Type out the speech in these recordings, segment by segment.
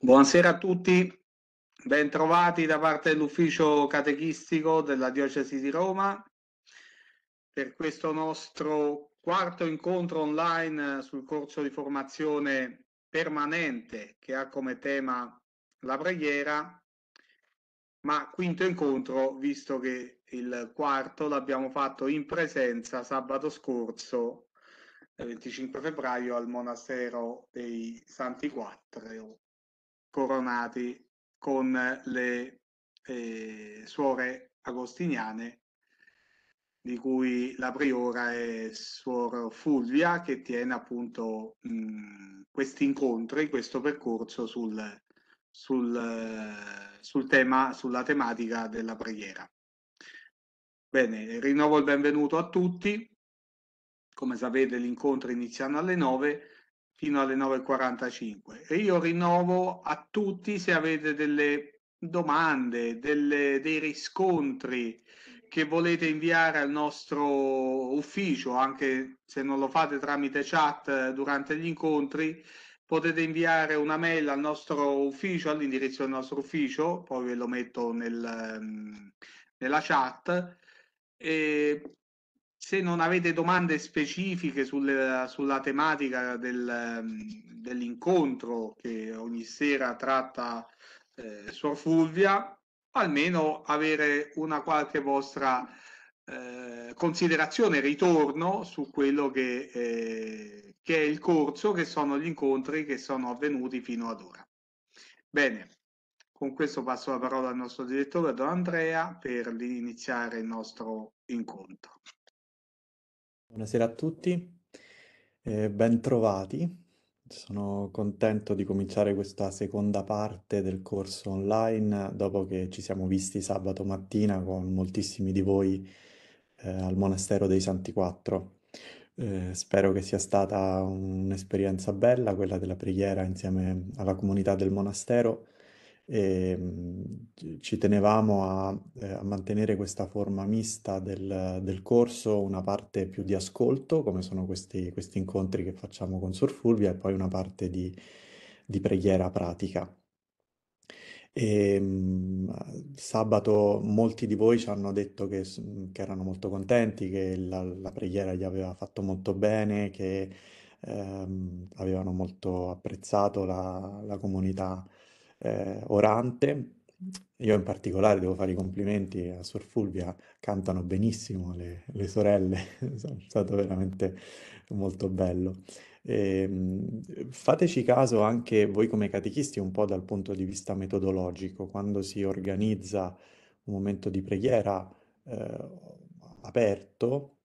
Buonasera a tutti, bentrovati da parte dell'ufficio catechistico della Diocesi di Roma per questo nostro quarto incontro online sul corso di formazione permanente che ha come tema la preghiera, ma quinto incontro visto che il quarto l'abbiamo fatto in presenza sabato scorso 25 febbraio al monastero dei Santi Quattro coronati con le eh, suore agostiniane di cui la priora è Suor Fulvia che tiene appunto mm, questi incontri, questo percorso sul, sul, sul tema, sulla tematica della preghiera. Bene, rinnovo il benvenuto a tutti. Come sapete gli incontri iniziano alle 9 fino alle 9.45 e io rinnovo a tutti se avete delle domande, delle, dei riscontri che volete inviare al nostro ufficio, anche se non lo fate tramite chat eh, durante gli incontri, potete inviare una mail al nostro ufficio, all'indirizzo del nostro ufficio, poi ve lo metto nel, ehm, nella chat. E se non avete domande specifiche sulle, sulla tematica del, dell'incontro che ogni sera tratta eh, Suor Fulvia, almeno avere una qualche vostra eh, considerazione, ritorno su quello che, eh, che è il corso, che sono gli incontri che sono avvenuti fino ad ora. Bene, con questo passo la parola al nostro direttore Don Andrea per iniziare il nostro incontro. Buonasera a tutti, eh, ben trovati. Sono contento di cominciare questa seconda parte del corso online dopo che ci siamo visti sabato mattina con moltissimi di voi eh, al Monastero dei Santi Quattro. Eh, spero che sia stata un'esperienza bella quella della preghiera insieme alla comunità del monastero e ehm, ci tenevamo a, eh, a, mantenere questa forma mista del, del, corso, una parte più di ascolto, come sono questi, questi incontri che facciamo con Sor Fulvia, e poi una parte di, di preghiera pratica. E, ehm, sabato molti di voi ci hanno detto che, che erano molto contenti, che la, la, preghiera gli aveva fatto molto bene, che ehm, avevano molto apprezzato la, la comunità eh, orante. Io in particolare devo fare i complimenti a Sor Fulvia, cantano benissimo le, le sorelle, è stato veramente molto bello. E, ehm, fateci caso anche voi come catechisti un po' dal punto di vista metodologico, quando si organizza un momento di preghiera eh, aperto,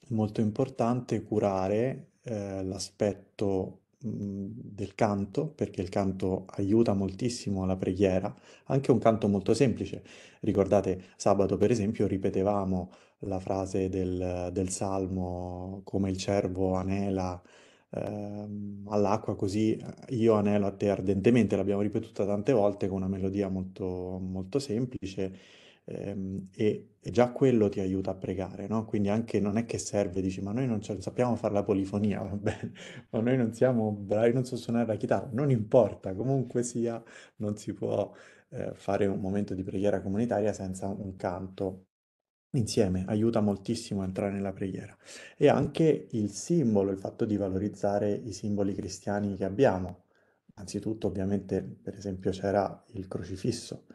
è molto importante curare eh, l'aspetto Mhmm, del canto, perché il canto aiuta moltissimo alla preghiera, anche un canto molto semplice. Ricordate, sabato per esempio ripetevamo la frase del, del salmo come il cervo anela ehm, all'acqua, così io anelo a te ardentemente, l'abbiamo ripetuta tante volte con una melodia molto, molto semplice Ehm, e, e, già quello ti aiuta a pregare, no? Quindi anche non è che serve, dici, ma noi non, ce, sappiamo fare la polifonia, va bene, ma noi non siamo bravi, non so suonare la chitarra, non importa, comunque sia, non si può eh, fare un momento di preghiera comunitaria senza un canto insieme, aiuta moltissimo a entrare nella preghiera. E anche il simbolo, il fatto di valorizzare i simboli cristiani che abbiamo. Anzitutto, ovviamente, per esempio, c'era il crocifisso,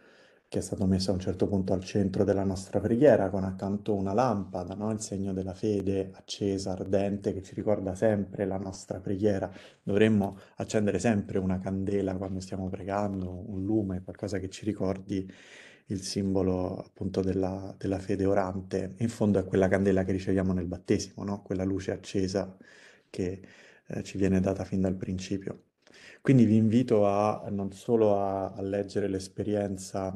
che è stato messo a un certo punto al centro della nostra preghiera, con accanto una lampada, no? il segno della fede accesa, ardente, che ci ricorda sempre la nostra preghiera. Dovremmo accendere sempre una candela quando stiamo pregando, un lume, qualcosa che ci ricordi il simbolo appunto della, della fede orante. In fondo è quella candela che riceviamo nel battesimo, no? quella luce accesa che eh, ci viene data fin dal principio. Quindi vi invito a, non solo a, a leggere l'esperienza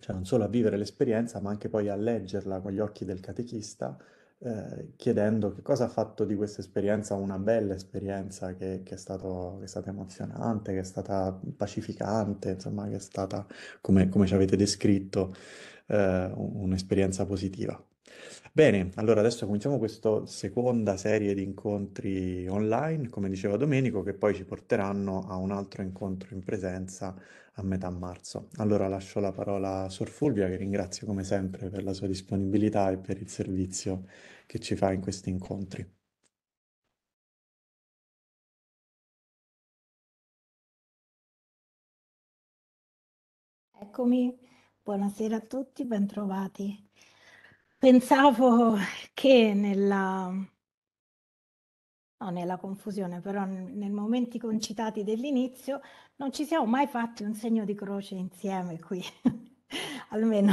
cioè non solo a vivere l'esperienza, ma anche poi a leggerla con gli occhi del catechista, eh, chiedendo che cosa ha fatto di questa esperienza una bella esperienza che, che, è stato, che, è stata emozionante, che è stata pacificante, insomma, che è stata, come, come ci avete descritto, eh, un'esperienza positiva. Bene, allora adesso cominciamo questa seconda serie di incontri online, come diceva Domenico, che poi ci porteranno a un altro incontro in presenza a metà marzo. Allora lascio la parola a Sor Fulvia, che ringrazio come sempre per la sua disponibilità e per il servizio che ci fa in questi incontri. Eccomi, buonasera a tutti, bentrovati. Pensavo che nella No, nella confusione, però nei momenti concitati dell'inizio non ci siamo mai fatti un segno di croce insieme qui, almeno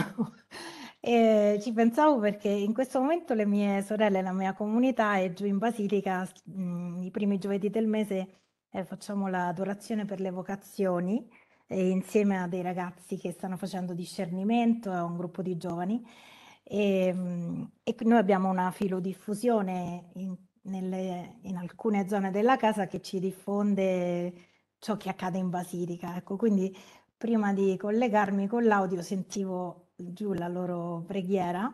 e ci pensavo perché in questo momento le mie sorelle, la mia comunità è giù in Basilica, mh, i primi giovedì del mese eh, facciamo la dorazione per le vocazioni e eh, insieme a dei ragazzi che stanno facendo discernimento, a un gruppo di giovani. E, e noi abbiamo una filodiffusione in nelle, in alcune zone della casa che ci diffonde ciò che accade in Basilica. Ecco, quindi prima di collegarmi con l'audio sentivo giù la loro preghiera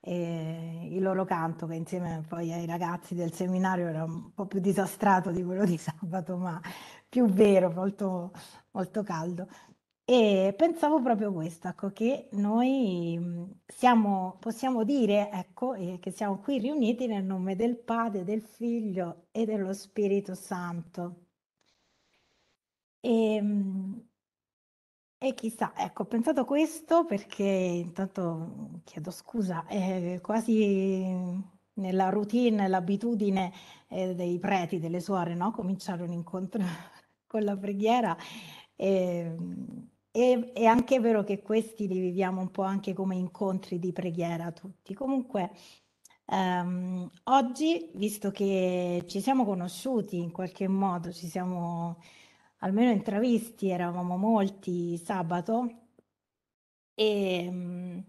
e il loro canto che insieme poi ai ragazzi del seminario era un po' più disastrato di quello di sabato ma più vero, molto, molto caldo. E pensavo proprio questo, ecco, che noi mhmm, siamo possiamo dire, ecco, eh, che siamo qui riuniti nel nome del Padre, del Figlio e dello Spirito Santo. Ehm, e chissà, ecco, ho pensato questo perché intanto, chiedo scusa, ehm, quasi nella routine, l'abitudine, eh, dei preti, delle suore, no, cominciare un incontro con la preghiera, ehm e, è anche vero che questi li viviamo un po' anche come incontri di preghiera tutti. Comunque, ehm, oggi, visto che ci siamo conosciuti in qualche modo, ci siamo almeno intravisti, eravamo molti sabato, e ehm, mh,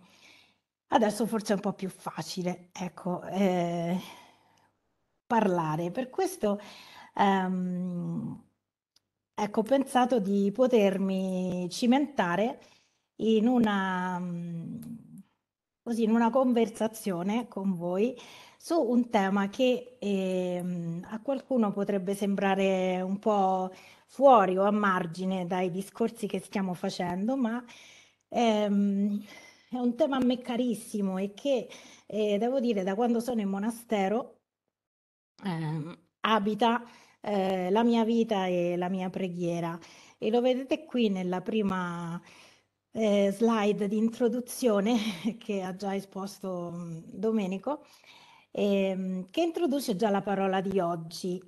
adesso forse è un po' più facile, ecco, eh, parlare. Per questo... Um, ecco, ho pensato di potermi cimentare in una, mm, così, in una conversazione con voi su un tema che eh, a qualcuno potrebbe sembrare un po' fuori o a margine dai discorsi che stiamo facendo, ma ehm, è un tema a me carissimo e che eh, devo dire da quando sono in monastero eh, abita eh, la mia vita e la mia preghiera. E lo vedete qui nella prima eh, slide di introduzione che ha già esposto mm, Domenico, ehm, che introduce già la parola di oggi,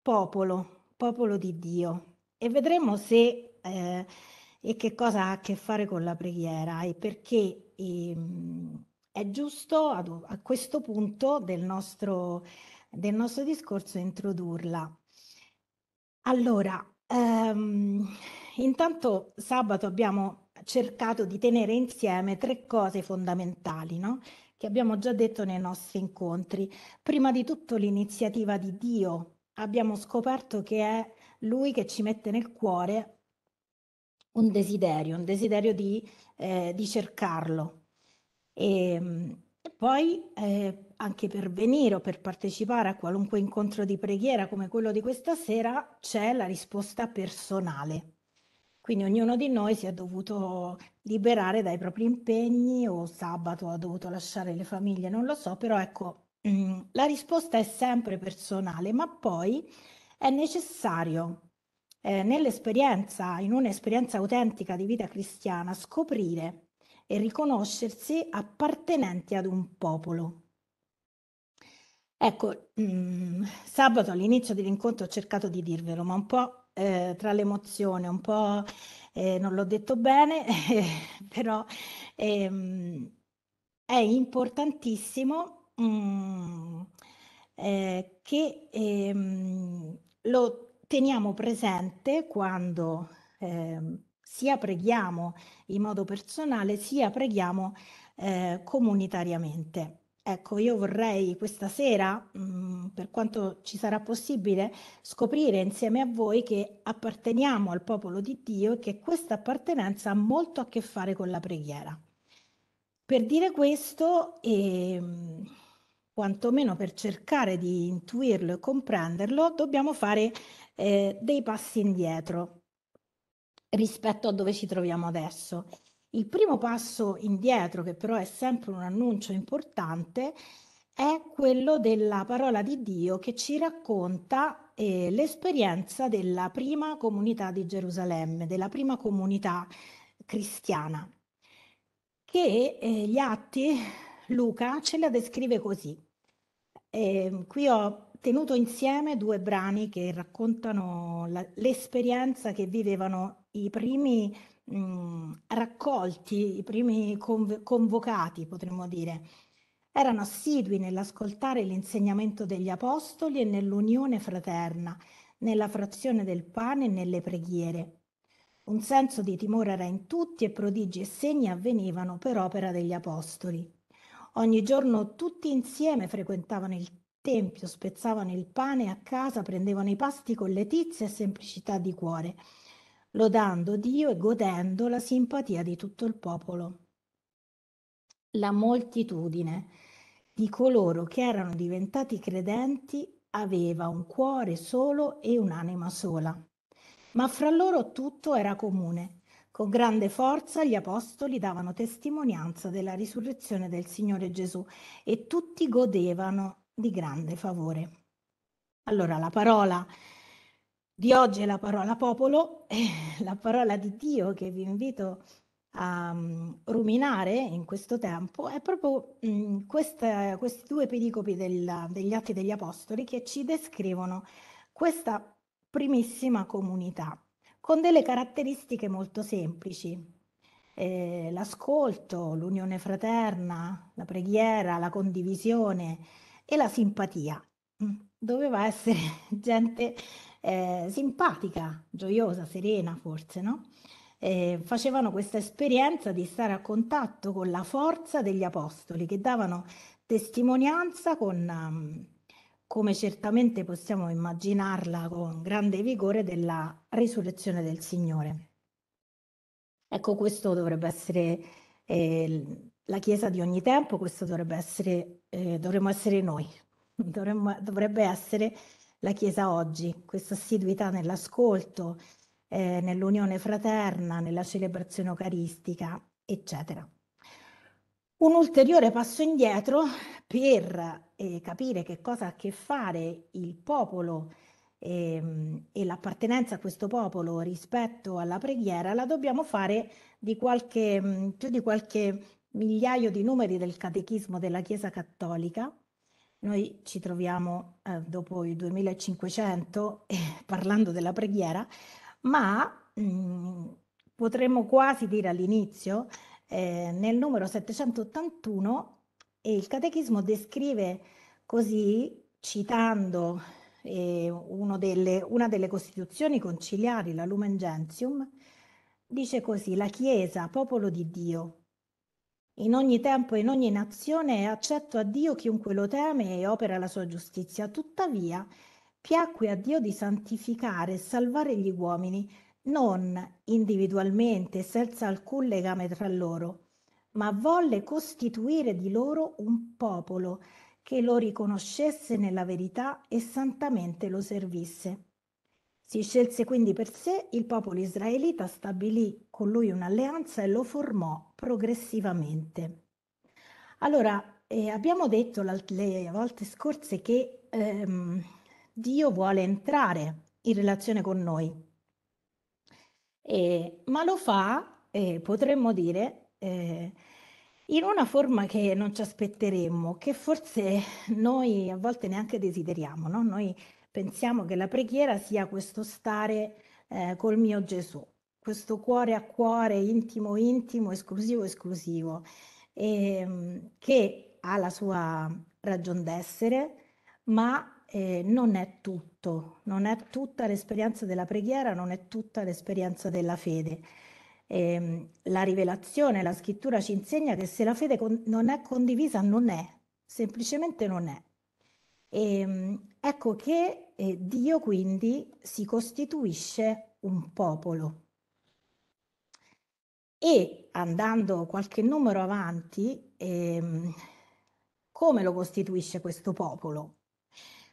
popolo, popolo di Dio. E vedremo se eh, e che cosa ha a che fare con la preghiera e perché ehm, è giusto ad, a questo punto del nostro, del nostro discorso introdurla. Allora, ehm, intanto sabato abbiamo cercato di tenere insieme tre cose fondamentali, no? che abbiamo già detto nei nostri incontri. Prima di tutto l'iniziativa di Dio. Abbiamo scoperto che è Lui che ci mette nel cuore un desiderio, un desiderio di, eh, di cercarlo. E, ehm, e poi eh, anche per venire o per partecipare a qualunque incontro di preghiera come quello di questa sera, c'è la risposta personale. Quindi ognuno di noi si è dovuto liberare dai propri impegni o sabato ha dovuto lasciare le famiglie, non lo so, però ecco, mm, la risposta è sempre personale, ma poi è necessario eh, nell'esperienza, in un'esperienza autentica di vita cristiana, scoprire e riconoscersi appartenenti ad un popolo, Ecco, mh, mm, sabato all'inizio dell'incontro ho cercato di dirvelo, ma un po' eh, tra l'emozione, un po' eh, non l'ho detto bene, però ehm, è importantissimo mh, mm, eh, che ehm, lo teniamo presente quando ehm, sia preghiamo in modo personale, sia preghiamo eh, comunitariamente. Ecco, io vorrei questa sera, mh, mm, per quanto ci sarà possibile, scoprire insieme a voi che apparteniamo al popolo di Dio e che questa appartenenza ha molto a che fare con la preghiera. Per dire questo, e ehm, mh, quantomeno per cercare di intuirlo e comprenderlo, dobbiamo fare eh, dei passi indietro rispetto a dove ci troviamo adesso. Il primo passo indietro, che però è sempre un annuncio importante, è quello della parola di Dio che ci racconta eh, l'esperienza della prima comunità di Gerusalemme, della prima comunità cristiana, che eh, gli atti Luca ce la descrive così. Eh, qui ho tenuto insieme due brani che raccontano la, l'esperienza che vivevano i primi mh, mm, raccolti, i primi conv- convocati, potremmo dire, erano assidui nell'ascoltare l'insegnamento degli apostoli e nell'unione fraterna, nella frazione del pane e nelle preghiere. Un senso di timore era in tutti e prodigi e segni avvenivano per opera degli apostoli. Ogni giorno tutti insieme frequentavano il tempio, spezzavano il pane a casa, prendevano i pasti con letizia e semplicità di cuore lodando Dio e godendo la simpatia di tutto il popolo. La moltitudine di coloro che erano diventati credenti aveva un cuore solo e un'anima sola. Ma fra loro tutto era comune. Con grande forza gli apostoli davano testimonianza della risurrezione del Signore Gesù e tutti godevano di grande favore. Allora la parola di oggi è la parola popolo, è la parola di Dio che vi invito a um, ruminare in questo tempo, è proprio um, queste, questi due pedicopi del, degli Atti degli Apostoli che ci descrivono questa primissima comunità con delle caratteristiche molto semplici. Eh, l'ascolto, l'unione fraterna, la preghiera, la condivisione e la simpatia. Mm doveva essere gente eh, simpatica, gioiosa, serena forse, no? Eh, facevano questa esperienza di stare a contatto con la forza degli apostoli che davano testimonianza con, um, come certamente possiamo immaginarla, con grande vigore della risurrezione del Signore. Ecco, questo dovrebbe essere eh, la Chiesa di ogni tempo, questo dovrebbe essere, eh, dovremmo essere noi. dovremmo, dovrebbe essere la Chiesa oggi, questa assiduità nell'ascolto, eh, nell'unione fraterna, nella celebrazione eucaristica, eccetera. Un ulteriore passo indietro per eh, capire che cosa ha a che fare il popolo e, ehm, e l'appartenenza a questo popolo rispetto alla preghiera la dobbiamo fare di qualche, mm, più di qualche migliaio di numeri del catechismo della Chiesa Cattolica noi ci troviamo eh, dopo il 2500 eh, parlando della preghiera, ma mh, mm, potremmo quasi dire all'inizio, eh, nel numero 781, eh, il Catechismo descrive così, citando eh, delle, una delle costituzioni conciliari, la Lumen Gentium, dice così, la Chiesa, popolo di Dio, in ogni tempo e in ogni nazione è accetto a Dio chiunque lo teme e opera la sua giustizia. Tuttavia, piacque a Dio di santificare e salvare gli uomini, non individualmente, senza alcun legame tra loro, ma volle costituire di loro un popolo che lo riconoscesse nella verità e santamente lo servisse. Si scelse quindi per sé il popolo israelita, stabilì con lui un'alleanza e lo formò progressivamente. Allora, eh, abbiamo detto le volte scorse che ehm, Dio vuole entrare in relazione con noi, eh, ma lo fa, eh, potremmo dire, eh, in una forma che non ci aspetteremmo, che forse noi a volte neanche desideriamo. No? Noi pensiamo che la preghiera sia questo stare eh, col mio Gesù questo cuore a cuore, intimo, intimo, esclusivo, esclusivo, e, ehm, che ha la sua ragion d'essere, ma eh, non è tutto, non è tutta l'esperienza della preghiera, non è tutta l'esperienza della fede. E, ehm, la rivelazione, la scrittura ci insegna che se la fede con- non è condivisa, non è, semplicemente non è. E, ehm, ecco che eh, Dio quindi si costituisce un popolo e andando qualche numero avanti, ehm, come lo costituisce questo popolo?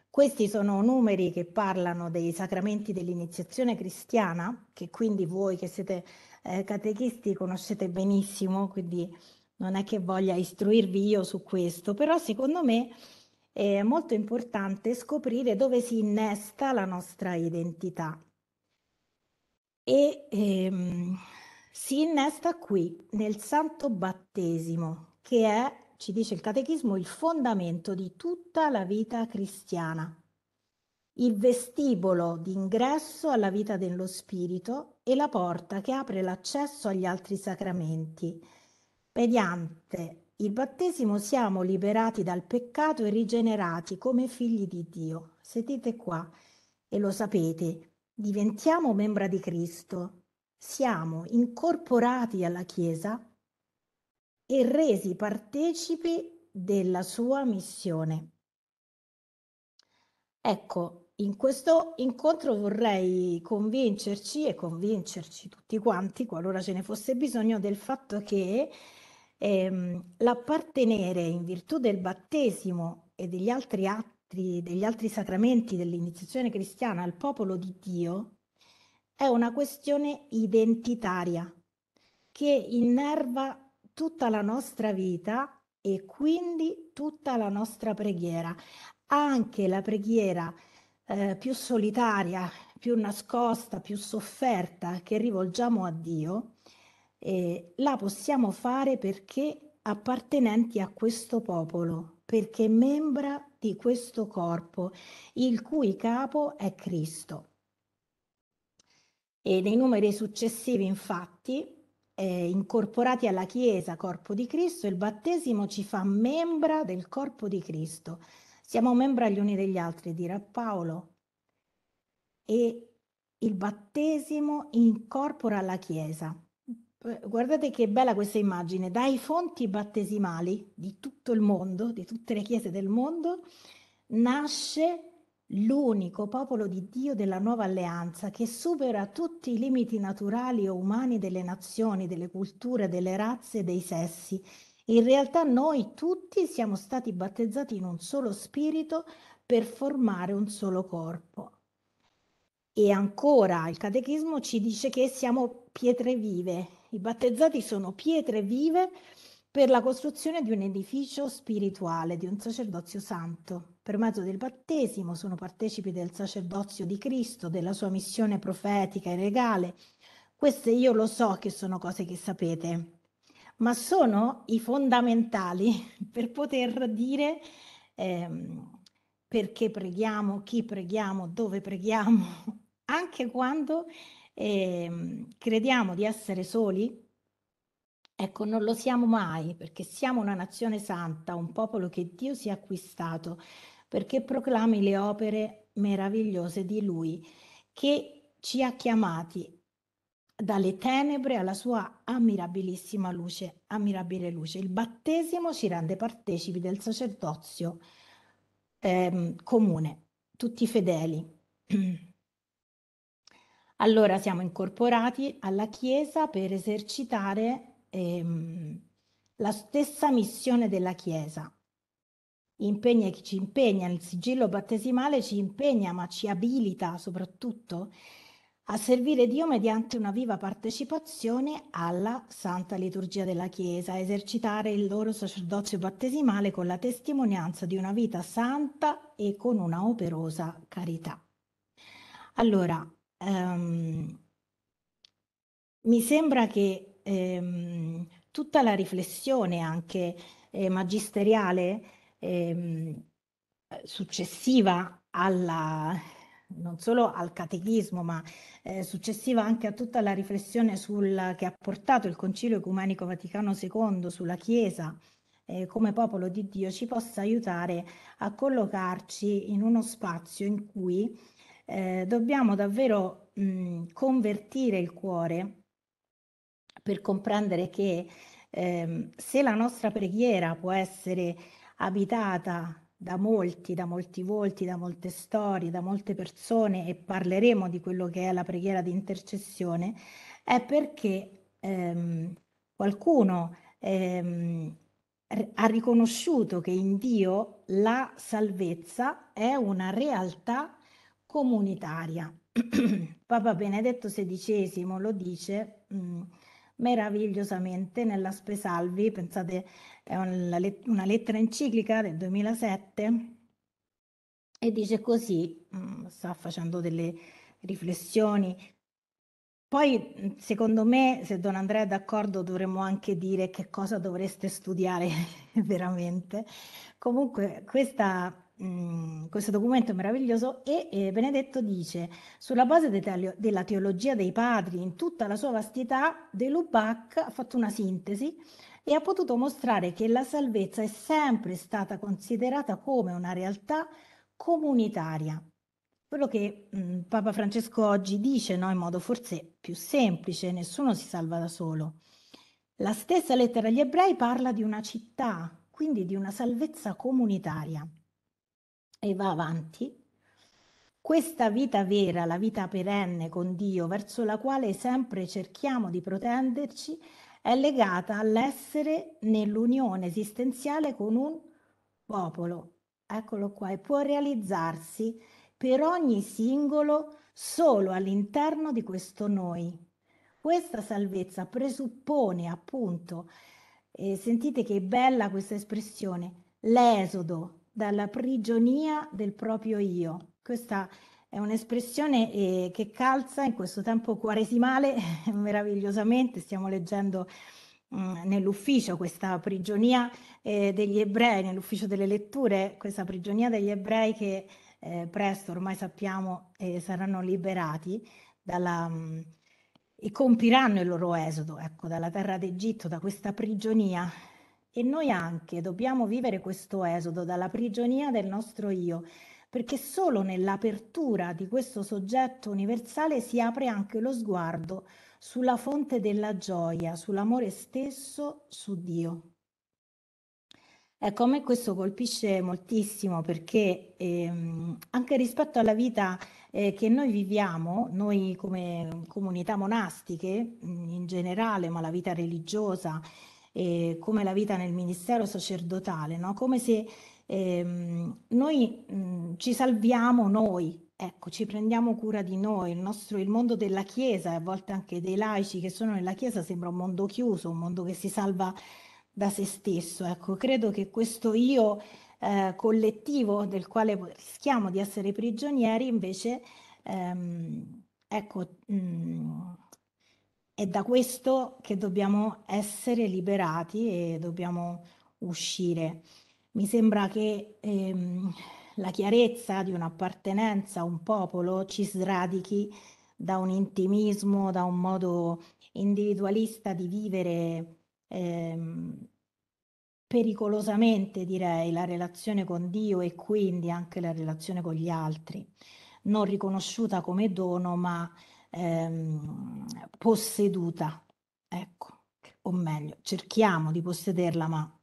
Questi sono numeri che parlano dei sacramenti dell'iniziazione cristiana, che quindi voi che siete eh, catechisti conoscete benissimo, quindi non è che voglia istruirvi io su questo, però secondo me è molto importante scoprire dove si innesta la nostra identità. E ehm, si innesta qui nel santo battesimo, che è, ci dice il catechismo, il fondamento di tutta la vita cristiana, il vestibolo d'ingresso alla vita dello Spirito e la porta che apre l'accesso agli altri sacramenti. Mediante il battesimo siamo liberati dal peccato e rigenerati come figli di Dio. Sentite qua e lo sapete, diventiamo membra di Cristo siamo incorporati alla Chiesa e resi partecipi della sua missione. Ecco, in questo incontro vorrei convincerci e convincerci tutti quanti, qualora ce ne fosse bisogno, del fatto che ehm, l'appartenere in virtù del battesimo e degli altri atti, degli altri sacramenti dell'iniziazione cristiana al popolo di Dio, è una questione identitaria che innerva tutta la nostra vita e quindi tutta la nostra preghiera, anche la preghiera eh, più solitaria, più nascosta, più sofferta che rivolgiamo a Dio, eh, la possiamo fare perché appartenenti a questo popolo, perché membra di questo corpo, il cui capo è Cristo. E nei numeri successivi, infatti, eh, incorporati alla Chiesa, corpo di Cristo, il battesimo ci fa membra del corpo di Cristo. Siamo membra gli uni degli altri, dirà Paolo. E il battesimo incorpora la Chiesa. Guardate che bella questa immagine, dai fonti battesimali di tutto il mondo, di tutte le chiese del mondo, nasce l'unico popolo di Dio della nuova alleanza che supera tutti i limiti naturali o umani delle nazioni, delle culture, delle razze, e dei sessi. In realtà noi tutti siamo stati battezzati in un solo spirito per formare un solo corpo. E ancora il catechismo ci dice che siamo pietre vive. I battezzati sono pietre vive per la costruzione di un edificio spirituale, di un sacerdozio santo per mezzo del battesimo sono partecipi del sacerdozio di Cristo, della sua missione profetica e regale. Queste io lo so che sono cose che sapete, ma sono i fondamentali per poter dire ehm, perché preghiamo, chi preghiamo, dove preghiamo, anche quando ehm, crediamo di essere soli. Ecco, non lo siamo mai perché siamo una nazione santa, un popolo che Dio si è acquistato perché proclami le opere meravigliose di Lui che ci ha chiamati dalle tenebre alla sua ammirabilissima luce, ammirabile luce. Il battesimo ci rende partecipi del sacerdozio eh, comune, tutti fedeli. Allora siamo incorporati alla Chiesa per esercitare eh, la stessa missione della Chiesa, impegna e ci impegna, il sigillo battesimale ci impegna, ma ci abilita soprattutto a servire Dio mediante una viva partecipazione alla Santa Liturgia della Chiesa, a esercitare il loro sacerdozio battesimale con la testimonianza di una vita santa e con una operosa carità. Allora, ehm, mi sembra che ehm, tutta la riflessione anche eh, magisteriale ehm, successiva alla, non solo al catechismo, ma eh, successiva anche a tutta la riflessione sul, che ha portato il Concilio Ecumenico Vaticano II sulla Chiesa eh, come popolo di Dio, ci possa aiutare a collocarci in uno spazio in cui eh, dobbiamo davvero mh, convertire il cuore per comprendere che ehm, se la nostra preghiera può essere abitata da molti, da molti volti, da molte storie, da molte persone e parleremo di quello che è la preghiera di intercessione, è perché ehm, qualcuno ehm, ha riconosciuto che in Dio la salvezza è una realtà comunitaria. Papa Benedetto XVI lo dice mh, meravigliosamente nella Spesalvi, pensate è una lettera enciclica del 2007 e dice così, mm, sta facendo delle riflessioni. Poi mm, secondo me, se Don Andrea è d'accordo, dovremmo anche dire che cosa dovreste studiare veramente. Comunque questa Mm, questo documento meraviglioso e eh, Benedetto dice, sulla base de della teologia dei padri in tutta la sua vastità, De Lubac ha fatto una sintesi e ha potuto mostrare che la salvezza è sempre stata considerata come una realtà comunitaria. Quello che mh, mm, Papa Francesco oggi dice no, in modo forse più semplice, nessuno si salva da solo. La stessa lettera agli ebrei parla di una città, quindi di una salvezza comunitaria e va avanti, questa vita vera, la vita perenne con Dio, verso la quale sempre cerchiamo di protenderci, è legata all'essere nell'unione esistenziale con un popolo. Eccolo qua, e può realizzarsi per ogni singolo solo all'interno di questo noi. Questa salvezza presuppone appunto, eh, sentite che bella questa espressione, l'esodo dalla prigionia del proprio io. Questa è un'espressione eh, che calza in questo tempo quaresimale meravigliosamente, stiamo leggendo mm, nell'ufficio questa prigionia eh, degli ebrei, nell'ufficio delle letture, questa prigionia degli ebrei che eh, presto ormai sappiamo eh, saranno liberati dalla... Mh, mm, e compiranno il loro esodo, ecco, dalla terra d'Egitto, da questa prigionia e noi anche dobbiamo vivere questo esodo dalla prigionia del nostro io, perché solo nell'apertura di questo soggetto universale si apre anche lo sguardo sulla fonte della gioia, sull'amore stesso, su Dio. Ecco, a me questo colpisce moltissimo perché ehm, anche rispetto alla vita eh, che noi viviamo, noi come comunità monastiche mm, in generale, ma la vita religiosa, eh, come la vita nel ministero sacerdotale, no? come se ehm, noi mh, ci salviamo noi, ecco, ci prendiamo cura di noi, il, nostro, il mondo della Chiesa e a volte anche dei laici che sono nella Chiesa sembra un mondo chiuso, un mondo che si salva da se stesso. Ecco, credo che questo io eh, collettivo del quale rischiamo di essere prigionieri invece... Ehm, ecco, mh, è da questo che dobbiamo essere liberati e dobbiamo uscire. Mi sembra che ehm, la chiarezza di un'appartenenza a un popolo ci sradichi da un intimismo, da un modo individualista di vivere ehm, pericolosamente, direi, la relazione con Dio e quindi anche la relazione con gli altri, non riconosciuta come dono, ma ehm, posseduta, ecco, o meglio, cerchiamo di possederla, ma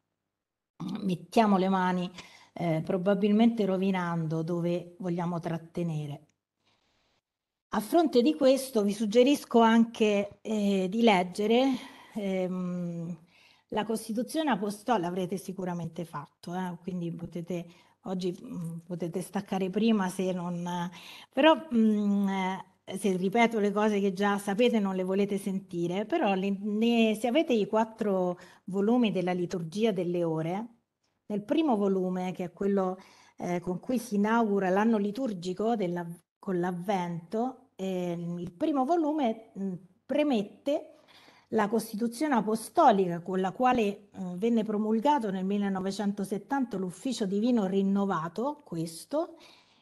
mettiamo le mani eh, probabilmente rovinando dove vogliamo trattenere. A fronte di questo vi suggerisco anche eh, di leggere ehm, la Costituzione Apostolica, l'avrete sicuramente fatto, eh, quindi potete oggi mh, mm, potete staccare prima se non... però mh, mm, se ripeto le cose che già sapete non le volete sentire, però le, ne, se avete i quattro volumi della liturgia delle ore, nel primo volume, che è quello eh, con cui si inaugura l'anno liturgico della, con l'Avvento, eh, il primo volume mh, premette la Costituzione Apostolica con la quale mh, venne promulgato nel 1970 l'ufficio divino rinnovato, questo,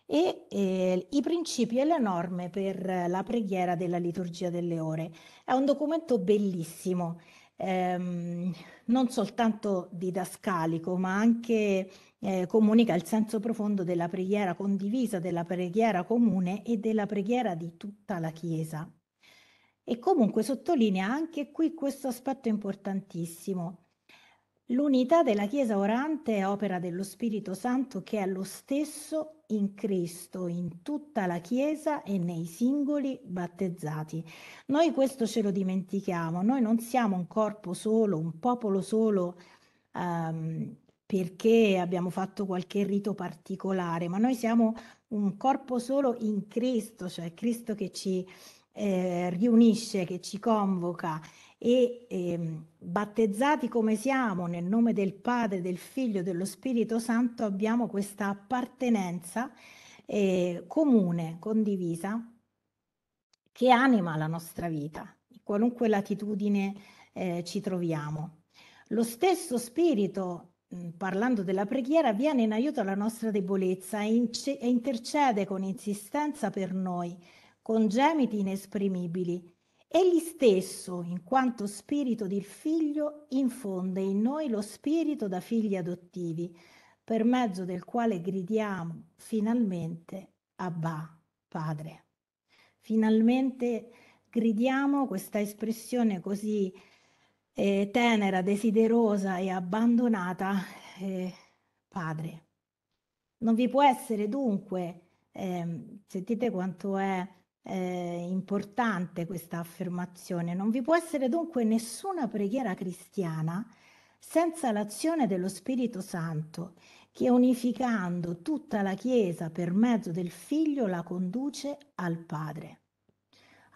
e eh, i principi e le norme per la preghiera della liturgia delle ore. È un documento bellissimo, ehm, non soltanto didascalico, ma anche eh, comunica il senso profondo della preghiera condivisa, della preghiera comune e della preghiera di tutta la Chiesa. E comunque sottolinea anche qui questo aspetto importantissimo, L'unità della Chiesa orante è opera dello Spirito Santo che è lo stesso in Cristo, in tutta la Chiesa e nei singoli battezzati. Noi questo ce lo dimentichiamo, noi non siamo un corpo solo, un popolo solo ehm, perché abbiamo fatto qualche rito particolare, ma noi siamo un corpo solo in Cristo, cioè Cristo che ci eh, riunisce, che ci convoca e eh, battezzati come siamo nel nome del Padre, del Figlio e dello Spirito Santo abbiamo questa appartenenza eh, comune, condivisa, che anima la nostra vita, in qualunque latitudine eh, ci troviamo. Lo stesso Spirito parlando della preghiera, viene in aiuto alla nostra debolezza e, intercede con insistenza per noi, con gemiti inesprimibili, Egli stesso, in quanto spirito del figlio, infonde in noi lo spirito da figli adottivi, per mezzo del quale gridiamo finalmente Abba, Padre. Finalmente gridiamo questa espressione così eh, tenera, desiderosa e abbandonata, eh, Padre. Non vi può essere dunque, eh, sentite quanto è eh, importante questa affermazione. Non vi può essere dunque nessuna preghiera cristiana senza l'azione dello Spirito Santo, che unificando tutta la Chiesa per mezzo del Figlio la conduce al Padre.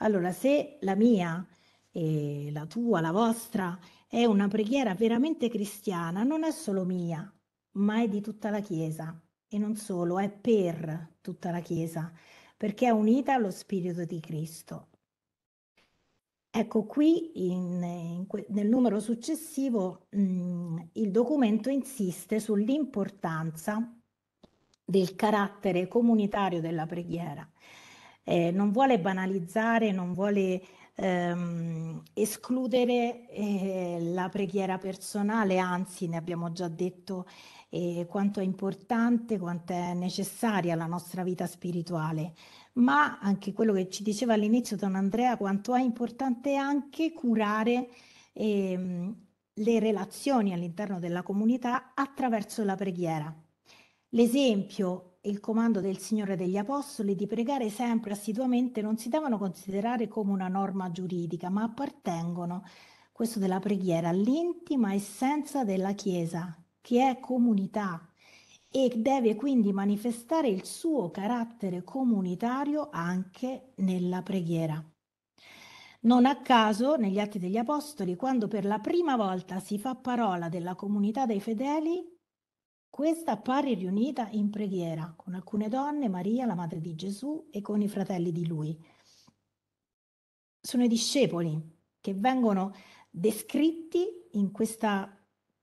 Allora, se la mia e la tua, la vostra, è una preghiera veramente cristiana, non è solo mia, ma è di tutta la Chiesa. E non solo, è per tutta la Chiesa perché è unita allo Spirito di Cristo. Ecco qui in, in, nel numero successivo mh, mm, il documento insiste sull'importanza del carattere comunitario della preghiera. Eh, non vuole banalizzare, non vuole ehm, escludere eh, la preghiera personale, anzi ne abbiamo già detto eh, quanto è importante, quanto è necessaria la nostra vita spirituale, ma anche quello che ci diceva all'inizio Don Andrea, quanto è importante anche curare ehm, le relazioni all'interno della comunità attraverso la preghiera. L'esempio il comando del Signore degli Apostoli di pregare sempre assiduamente non si devono considerare come una norma giuridica, ma appartengono, questo della preghiera, all'intima essenza della Chiesa, che è comunità e deve quindi manifestare il suo carattere comunitario anche nella preghiera. Non a caso, negli Atti degli Apostoli, quando per la prima volta si fa parola della comunità dei fedeli, questa appare riunita in preghiera con alcune donne, Maria, la madre di Gesù, e con i fratelli di lui. Sono i discepoli che vengono descritti in questa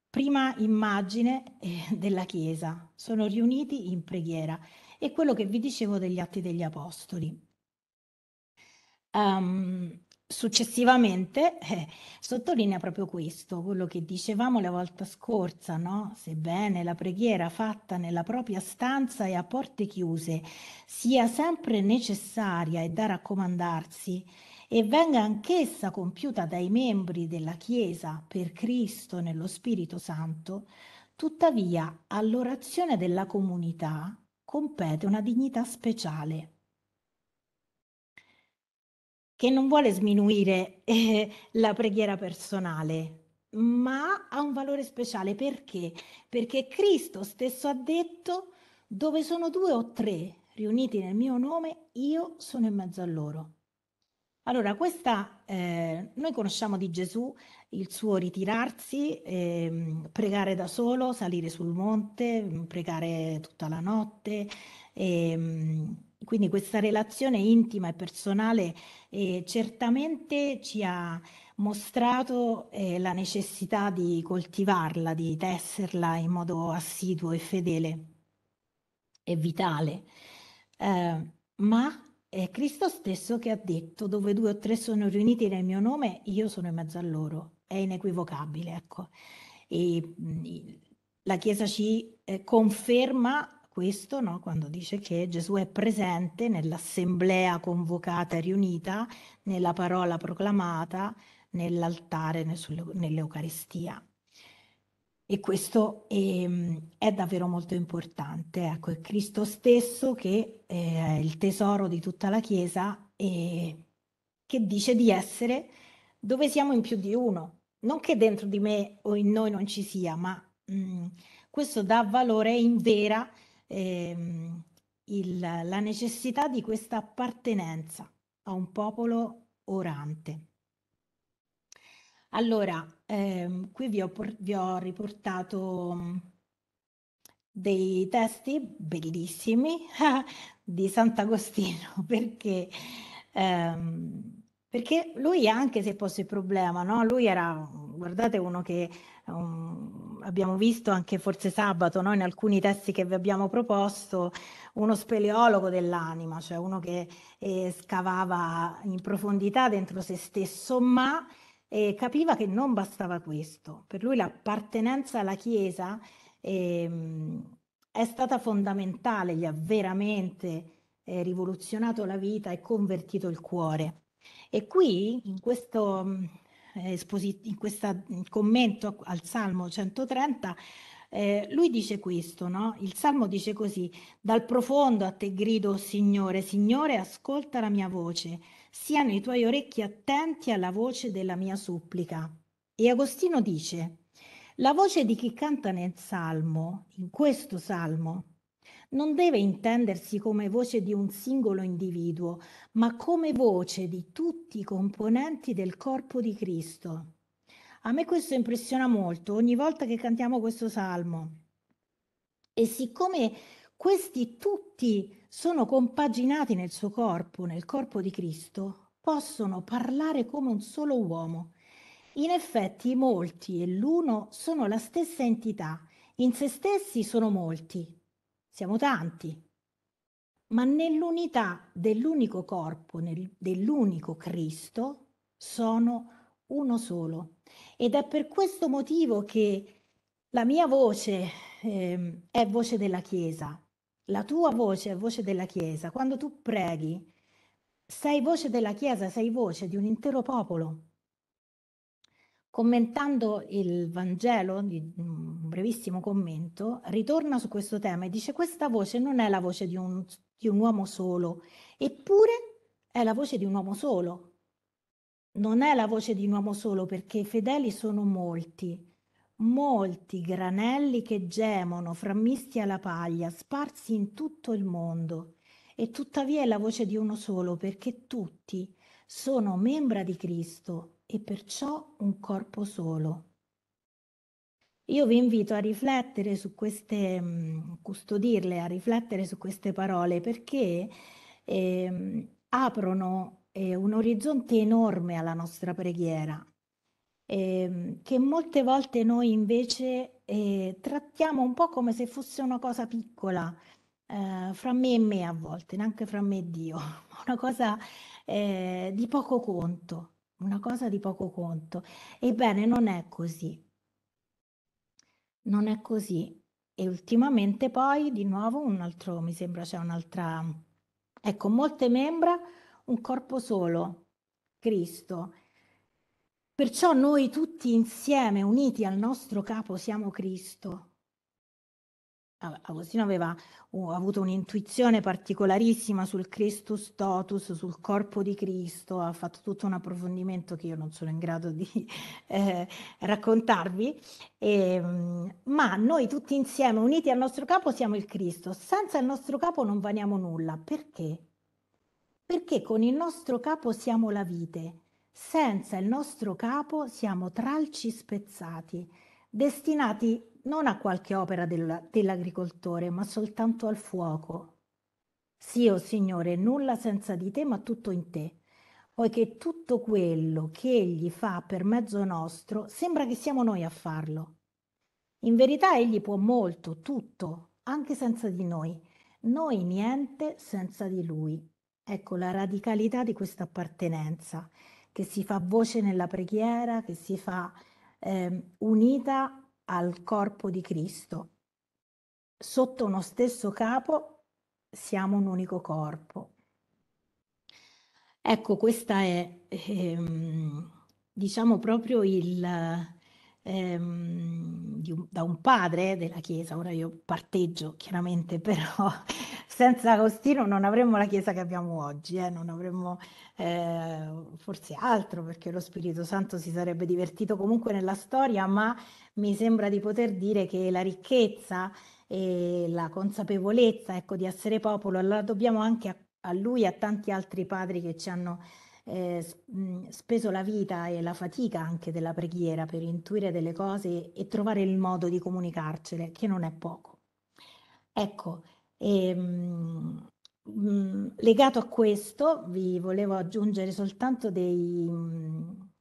prima immagine eh, della Chiesa, sono riuniti in preghiera. E quello che vi dicevo degli Atti degli Apostoli. Um, successivamente eh, sottolinea proprio questo, quello che dicevamo la volta scorsa, no? sebbene la preghiera fatta nella propria stanza e a porte chiuse sia sempre necessaria e da raccomandarsi, e venga anch'essa compiuta dai membri della Chiesa per Cristo nello Spirito Santo, tuttavia all'orazione della comunità compete una dignità speciale che non vuole sminuire eh, la preghiera personale, ma ha un valore speciale perché? Perché Cristo stesso ha detto dove sono due o tre riuniti nel mio nome, io sono in mezzo a loro. Allora, questa, eh, noi conosciamo di Gesù il suo ritirarsi, eh, pregare da solo, salire sul monte, pregare tutta la notte. Eh, quindi questa relazione intima e personale eh, certamente ci ha mostrato eh, la necessità di coltivarla, di tesserla in modo assiduo e fedele e vitale. Eh, ma è Cristo stesso che ha detto dove due o tre sono riuniti nel mio nome, io sono in mezzo a loro. È inequivocabile, ecco. E, mh, mm, la Chiesa ci eh, conferma questo, no? quando dice che Gesù è presente nell'assemblea convocata e riunita, nella parola proclamata, nell'altare, nell'Eucaristia. E questo eh, è davvero molto importante. Ecco, è Cristo stesso che eh, è il tesoro di tutta la Chiesa e che dice di essere dove siamo in più di uno. Non che dentro di me o in noi non ci sia, ma mh, mm, questo dà valore in vera ehm, il, la necessità di questa appartenenza a un popolo orante. Allora, ehm, qui vi ho, vi ho riportato mm, dei testi bellissimi di Sant'Agostino perché, ehm, perché lui anche se fosse il problema, no? lui era, guardate uno che um, abbiamo visto anche forse sabato no? in alcuni testi che vi abbiamo proposto, uno speleologo dell'anima, cioè uno che eh, scavava in profondità dentro se stesso, ma eh, capiva che non bastava questo. Per lui l'appartenenza alla Chiesa eh, è stata fondamentale, gli ha veramente eh, rivoluzionato la vita e convertito il cuore. E qui, in questo eh, in questo commento al Salmo 130, eh, lui dice questo, no? Il Salmo dice così, dal profondo a te grido, Signore, Signore, ascolta la mia voce, siano i tuoi orecchi attenti alla voce della mia supplica. E Agostino dice, la voce di chi canta nel Salmo, in questo Salmo, non deve intendersi come voce di un singolo individuo, ma come voce di tutti i componenti del corpo di Cristo. A me questo impressiona molto ogni volta che cantiamo questo salmo. E siccome questi tutti sono compaginati nel suo corpo, nel corpo di Cristo, possono parlare come un solo uomo. In effetti molti e l'uno sono la stessa entità, in se stessi sono molti, siamo tanti, ma nell'unità dell'unico corpo, nel, dell'unico Cristo, sono uno solo. Ed è per questo motivo che la mia voce eh, è voce della Chiesa, la tua voce è voce della Chiesa. Quando tu preghi, sei voce della Chiesa, sei voce di un intero popolo commentando il Vangelo, un brevissimo commento, ritorna su questo tema e dice questa voce non è la voce di un, di un uomo solo, eppure è la voce di un uomo solo. Non è la voce di un uomo solo perché i fedeli sono molti, molti granelli che gemono frammisti alla paglia, sparsi in tutto il mondo. E tuttavia è la voce di uno solo perché tutti sono membra di Cristo e perciò un corpo solo. Io vi invito a riflettere su queste, mm, custodirle, a riflettere su queste parole perché eh, aprono eh, un orizzonte enorme alla nostra preghiera, eh, che molte volte noi invece eh, trattiamo un po' come se fosse una cosa piccola, eh, fra me e me a volte, neanche fra me e Dio, una cosa eh, di poco conto una cosa di poco conto. Ebbene, non è così. Non è così. E ultimamente poi di nuovo un altro, mi sembra c'è un'altra... Ecco, molte membra, un corpo solo, Cristo. Perciò noi tutti insieme, uniti al nostro capo, siamo Cristo. Agostino aveva uh, avuto un'intuizione particolarissima sul Christus totus, sul corpo di Cristo, ha fatto tutto un approfondimento che io non sono in grado di eh, raccontarvi, e, ehm, ma noi tutti insieme, uniti al nostro capo, siamo il Cristo, senza il nostro capo non vaniamo nulla, perché? Perché con il nostro capo siamo la vite, senza il nostro capo siamo tralci spezzati, destinati non a qualche opera del, dell'agricoltore, ma soltanto al fuoco. Sì, o oh Signore, nulla senza di te, ma tutto in te, poiché tutto quello che Egli fa per mezzo nostro sembra che siamo noi a farlo. In verità Egli può molto, tutto, anche senza di noi, noi niente senza di Lui. Ecco la radicalità di questa appartenenza, che si fa voce nella preghiera, che si fa eh, unita al corpo di Cristo. Sotto uno stesso capo siamo un unico corpo. Ecco, questa è, ehm, diciamo, proprio il, ehm, un, da un padre della Chiesa, ora io parteggio chiaramente, però senza Agostino non avremmo la Chiesa che abbiamo oggi, eh, non avremmo eh, forse altro perché lo Spirito Santo si sarebbe divertito comunque nella storia, ma mi sembra di poter dire che la ricchezza e la consapevolezza ecco, di essere popolo la dobbiamo anche a, a lui e a tanti altri padri che ci hanno eh, speso la vita e la fatica anche della preghiera per intuire delle cose e trovare il modo di comunicarcele, che non è poco. Ecco, ehm, legato a questo vi volevo aggiungere soltanto dei,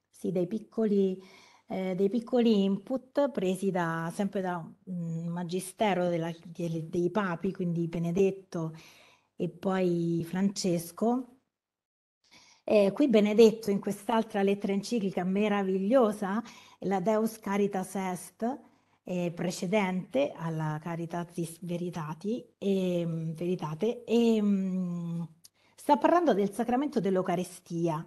sì, dei, piccoli, eh, dei piccoli, input presi da, sempre da un magistero della, dei, dei papi, quindi Benedetto e poi Francesco, eh, qui Benedetto in quest'altra lettera enciclica meravigliosa, la Deus Caritas Est, eh, precedente alla Caritatis Veritati, eh, Veritate, ehm, e, ehm, sta parlando del sacramento dell'Eucarestia,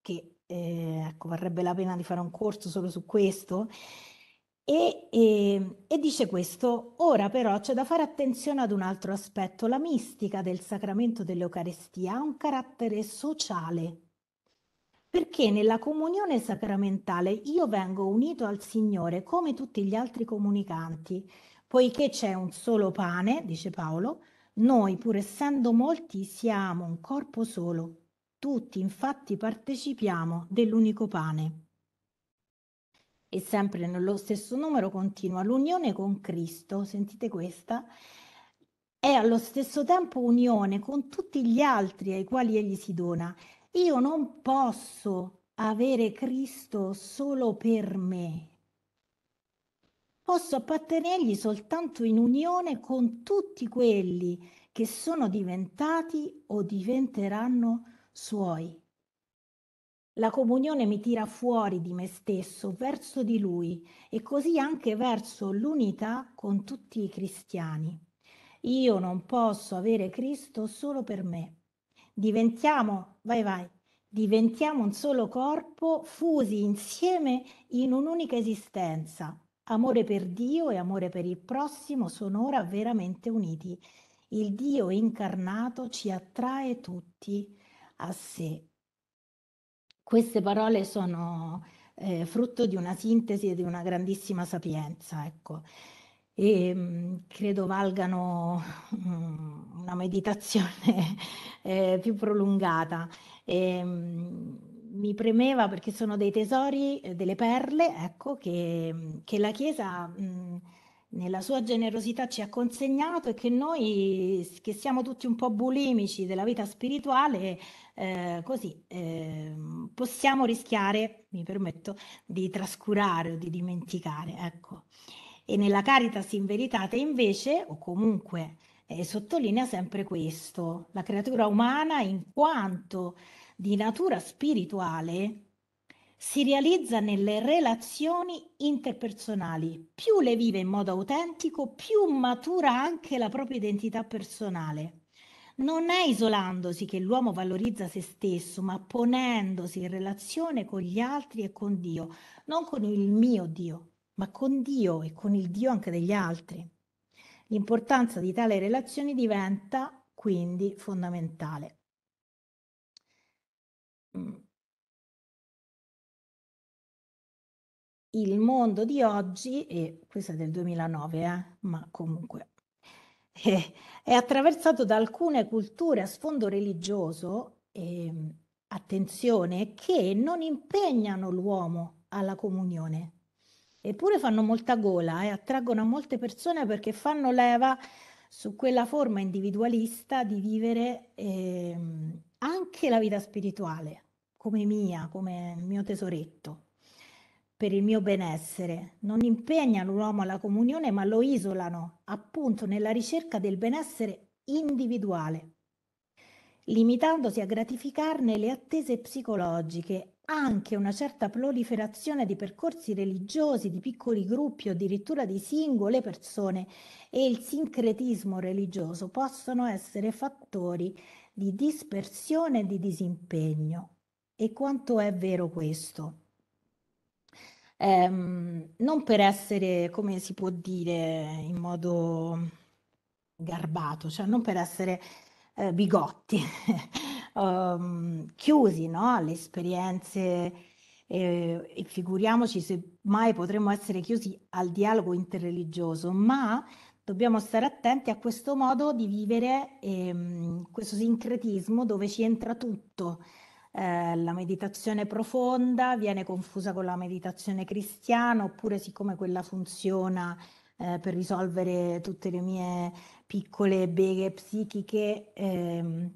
che eh, ecco, varrebbe la pena di fare un corso solo su questo, e, e, e, dice questo, ora però c'è da fare attenzione ad un altro aspetto, la mistica del sacramento dell'Eucarestia ha un carattere sociale, perché nella comunione sacramentale io vengo unito al Signore come tutti gli altri comunicanti, poiché c'è un solo pane, dice Paolo, noi pur essendo molti siamo un corpo solo, tutti infatti partecipiamo dell'unico pane e sempre nello stesso numero continua, l'unione con Cristo, sentite questa, è allo stesso tempo unione con tutti gli altri ai quali egli si dona. Io non posso avere Cristo solo per me. Posso appartenergli soltanto in unione con tutti quelli che sono diventati o diventeranno suoi. La comunione mi tira fuori di me stesso, verso di Lui e così anche verso l'unità con tutti i cristiani. Io non posso avere Cristo solo per me. Diventiamo, vai vai, diventiamo un solo corpo fusi insieme in un'unica esistenza. Amore per Dio e amore per il prossimo sono ora veramente uniti. Il Dio incarnato ci attrae tutti a sé. Queste parole sono eh, frutto di una sintesi e di una grandissima sapienza, ecco. E mh, mm, credo valgano mh, mm, una meditazione eh, più prolungata. E, mh, mm, mi premeva perché sono dei tesori, eh, delle perle, ecco, che, che la Chiesa nella sua generosità ci ha consegnato e che noi, che siamo tutti un po' bulimici della vita spirituale, eh, così eh, possiamo rischiare, mi permetto, di trascurare o di dimenticare. Ecco. E nella Caritas in Veritate invece, o comunque eh, sottolinea sempre questo, la creatura umana in quanto di natura spirituale si realizza nelle relazioni interpersonali. Più le vive in modo autentico, più matura anche la propria identità personale. Non è isolandosi che l'uomo valorizza se stesso, ma ponendosi in relazione con gli altri e con Dio, non con il mio Dio, ma con Dio e con il Dio anche degli altri. L'importanza di tale relazione diventa quindi fondamentale mm. il mondo di oggi, e questo è del 2009, eh, ma comunque, eh, è attraversato da alcune culture a sfondo religioso, eh, attenzione, che non impegnano l'uomo alla comunione. Eppure fanno molta gola e eh, attraggono a molte persone perché fanno leva su quella forma individualista di vivere ehm, anche la vita spirituale, come mia, come il mio tesoretto per il mio benessere. Non impegnano l'uomo alla comunione, ma lo isolano appunto nella ricerca del benessere individuale, limitandosi a gratificarne le attese psicologiche, anche una certa proliferazione di percorsi religiosi, di piccoli gruppi o addirittura di singole persone e il sincretismo religioso possono essere fattori di dispersione e di disimpegno. E quanto è vero questo? ehm, non per essere, come si può dire in modo garbato, cioè non per essere eh, bigotti, um, chiusi no? alle esperienze eh, e figuriamoci se mai potremmo essere chiusi al dialogo interreligioso, ma dobbiamo stare attenti a questo modo di vivere, ehm, questo sincretismo dove ci entra tutto eh, la meditazione profonda viene confusa con la meditazione cristiana, oppure siccome quella funziona eh, per risolvere tutte le mie piccole beghe psichiche, ehm,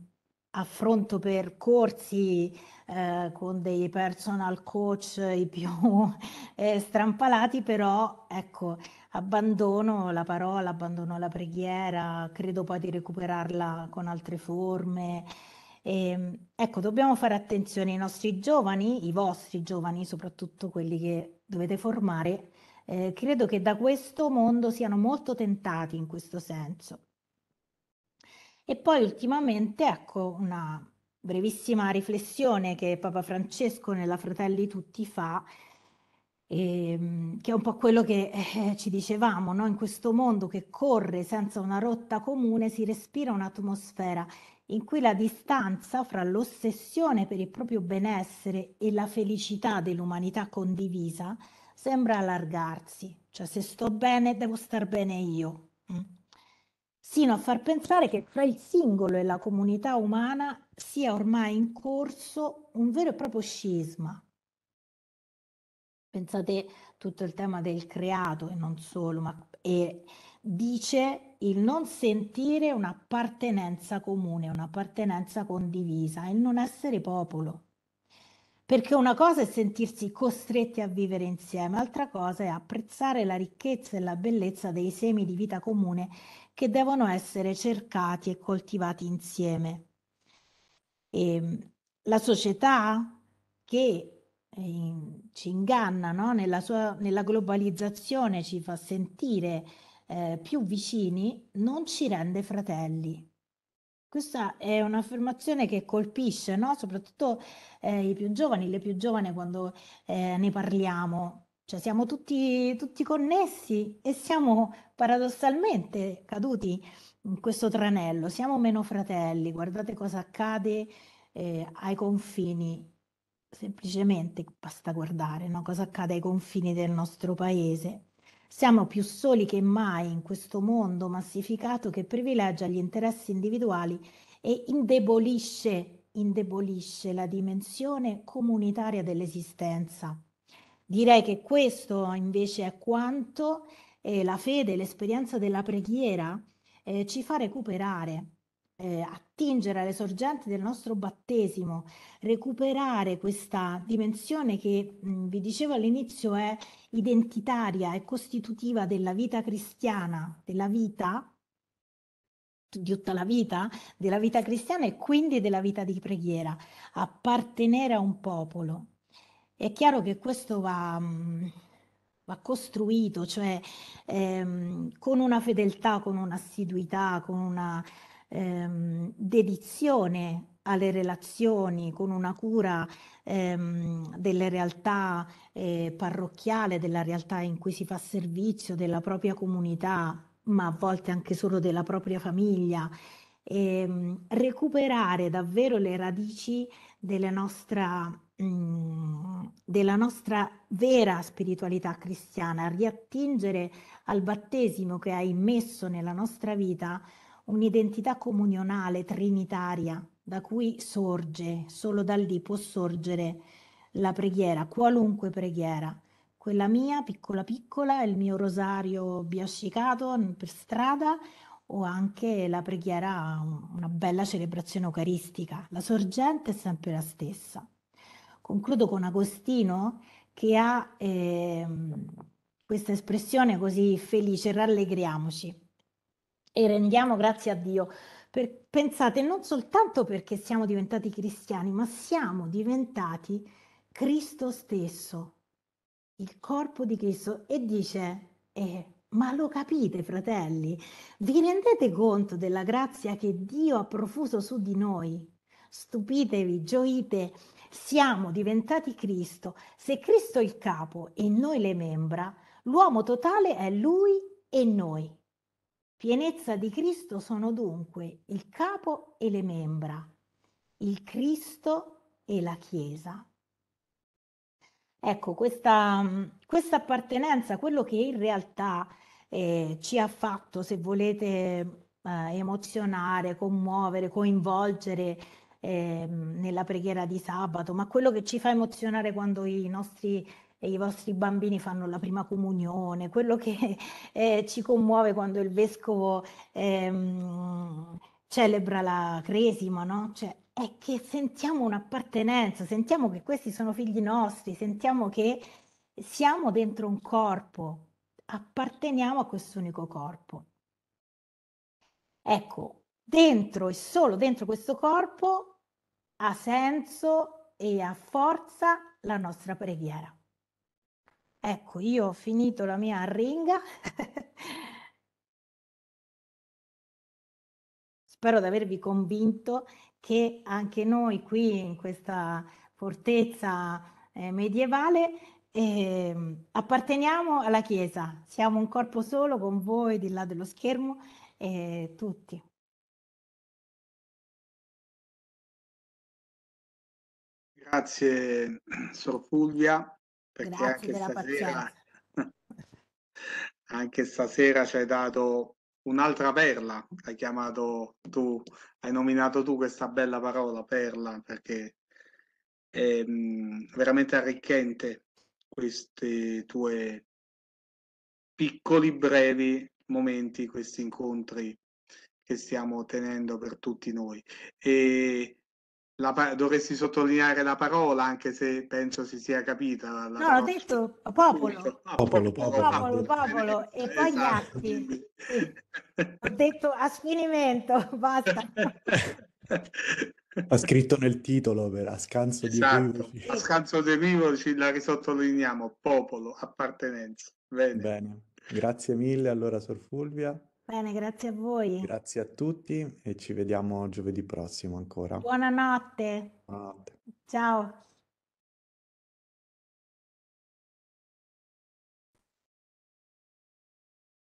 affronto percorsi eh, con dei personal coach i più eh, strampalati, però ecco, abbandono la parola, abbandono la preghiera, credo poi di recuperarla con altre forme. E, ehm, ecco, dobbiamo fare attenzione ai nostri giovani, i vostri giovani, soprattutto quelli che dovete formare. Eh, credo che da questo mondo siano molto tentati in questo senso. E poi ultimamente, ecco, una brevissima riflessione che Papa Francesco nella Fratelli Tutti fa, ehm, che è un po' quello che eh, ci dicevamo, no? in questo mondo che corre senza una rotta comune si respira un'atmosfera in cui la distanza fra l'ossessione per il proprio benessere e la felicità dell'umanità condivisa sembra allargarsi, cioè se sto bene devo star bene io, mm. sino a far pensare che fra il singolo e la comunità umana sia ormai in corso un vero e proprio scisma. Pensate tutto il tema del creato e non solo, ma e dice il non sentire un'appartenenza comune, un'appartenenza condivisa, il non essere popolo. Perché una cosa è sentirsi costretti a vivere insieme, altra cosa è apprezzare la ricchezza e la bellezza dei semi di vita comune che devono essere cercati e coltivati insieme. E ehm, la società che eh, ci inganna no? nella, sua, nella globalizzazione, ci fa sentire eh, più vicini non ci rende fratelli. Questa è un'affermazione che colpisce, no? soprattutto eh, i più giovani, le più giovani quando eh, ne parliamo. Cioè siamo tutti, tutti connessi e siamo paradossalmente caduti in questo tranello, siamo meno fratelli, guardate cosa accade eh, ai confini, semplicemente basta guardare no? cosa accade ai confini del nostro paese. Siamo più soli che mai in questo mondo massificato che privilegia gli interessi individuali e indebolisce, indebolisce la dimensione comunitaria dell'esistenza. Direi che questo invece è quanto eh, la fede, e l'esperienza della preghiera eh, ci fa recuperare eh, attingere alle sorgenti del nostro battesimo, recuperare questa dimensione che mh, vi dicevo all'inizio è identitaria e costitutiva della vita cristiana, della vita di tutta la vita, della vita cristiana e quindi della vita di preghiera, appartenere a un popolo. È chiaro che questo va, va costruito, cioè ehm, con una fedeltà, con un'assiduità, con una ehm, dedizione alle relazioni, con una cura ehm, delle realtà eh, parrocchiale, della realtà in cui si fa servizio, della propria comunità, ma a volte anche solo della propria famiglia. E ehm, recuperare davvero le radici della nostra, mm, della nostra vera spiritualità cristiana, riattingere al battesimo che ha immesso nella nostra vita un'identità comunionale, trinitaria, da cui sorge, solo da lì può sorgere la preghiera, qualunque preghiera, quella mia piccola piccola, il mio rosario biascicato per strada o anche la preghiera, una bella celebrazione eucaristica. La sorgente è sempre la stessa. Concludo con Agostino che ha eh, questa espressione così felice, rallegriamoci e rendiamo grazie a Dio. Per, pensate, non soltanto perché siamo diventati cristiani, ma siamo diventati Cristo stesso, il corpo di Cristo. E dice, eh, ma lo capite, fratelli? Vi rendete conto della grazia che Dio ha profuso su di noi? Stupitevi, gioite, siamo diventati Cristo. Se Cristo è il capo e noi le membra, l'uomo totale è Lui e noi. Pienezza di Cristo sono dunque il capo e le membra, il Cristo e la Chiesa. Ecco, questa, appartenenza, quello che in realtà eh, ci ha fatto, se volete, eh, emozionare, commuovere, coinvolgere eh, nella preghiera di sabato, ma quello che ci fa emozionare quando i nostri e i vostri bambini fanno la prima comunione, quello che eh, ci commuove quando il vescovo ehm, celebra la cresima, no? Cioè, è che sentiamo un'appartenenza, sentiamo che questi sono figli nostri, sentiamo che siamo dentro un corpo, apparteniamo a questo unico corpo. Ecco, dentro e solo dentro questo corpo ha senso e ha forza la nostra preghiera. Ecco, io ho finito la mia arringa. Spero di avervi convinto che anche noi qui in questa fortezza eh, medievale eh, apparteniamo alla Chiesa, siamo un corpo solo con voi di là dello schermo e eh, tutti. Grazie Sor Fulvia. Perché Grazie della stasera, pazienza. Anche stasera ci hai dato un'altra perla, hai chiamato tu, hai nominato tu questa bella parola, perla, perché è mm, veramente arricchente questi tuoi piccoli, brevi momenti, questi incontri che stiamo tenendo per tutti noi. E la, dovresti sottolineare la parola anche se penso si sia capita. no, parola. ho detto popolo. Popolo, popolo, popolo. popolo, popolo. E poi esatto. gli atti. ho detto a sfinimento, basta. ha scritto nel titolo per a scanso di esatto. equivoci. A scanso di equivoci la risottolineiamo, popolo, appartenenza. Bene. Bene. Grazie mille allora Sor Fulvia. Bene, grazie a voi. Grazie a tutti e ci vediamo giovedì prossimo ancora. Buonanotte. Buonanotte. Ciao.